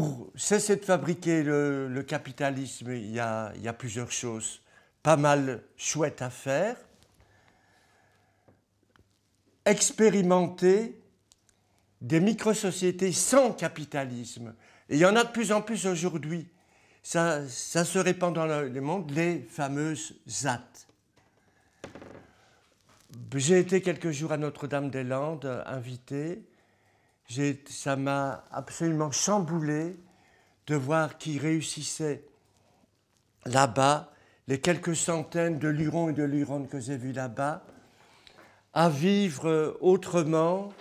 pour cesser de fabriquer le, capitalisme, il y, a, plusieurs choses pas mal chouettes à faire. Expérimenter des micro-sociétés sans capitalisme. Et il y en a de plus en plus aujourd'hui. Ça, ça, se répand dans le monde, les fameuses ZAT. J'ai été quelques jours à Notre-Dame-des-Landes, invité, ça m'a absolument chamboulé de voir qui réussissait là-bas, les quelques centaines de lurons et de Lurons que j'ai vus là-bas, à vivre euh, autrement,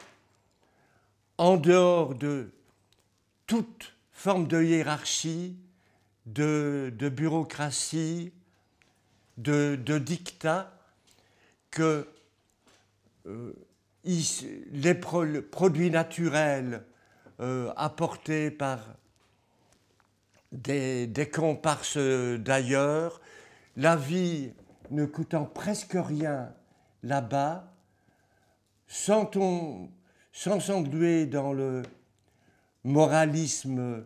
en dehors de toute forme de hiérarchie, de, bureaucratie, de, dictat, que euh, les produits naturels euh, apportés par des, comparses d'ailleurs, la vie ne coûtant presque rien là-bas, sans, s'engluer dans le moralisme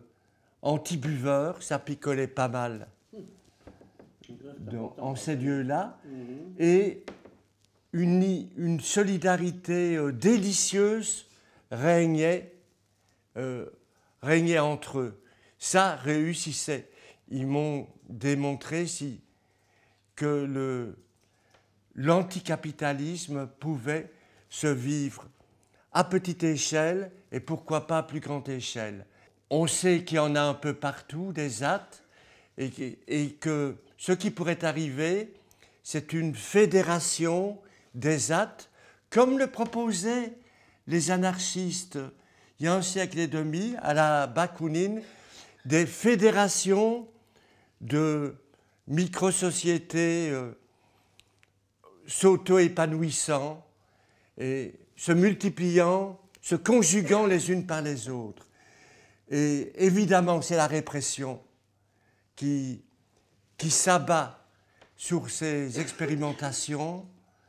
anti-buveur, ça picolait pas mal mmh. en ces lieux-là. Et une, une solidarité euh, délicieuse régnait, euh, régnait entre eux. Ça réussissait. Ils m'ont démontré si, que l'anticapitalisme pouvait se vivre à petite échelle et pourquoi pas à plus grande échelle. On sait qu'il y en a un peu partout des actes et que ce qui pourrait arriver, c'est une fédération des actes, comme le proposaient les anarchistes il y a un siècle et demi à la Bakounine, des fédérations de micro-sociétés euh, s'auto-épanouissant et se multipliant, se conjuguant les unes par les autres. Et évidemment, c'est la répression qui, qui s'abat sur ces expérimentations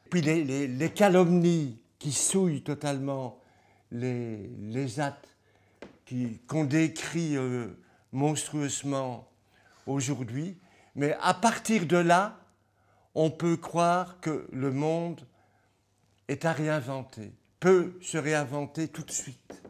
puis les, calomnies qui souillent totalement les, actes qu'on décrit euh, monstrueusement aujourd'hui. Mais à partir de là, on peut croire que le monde est à réinventer, peut se réinventer tout de suite.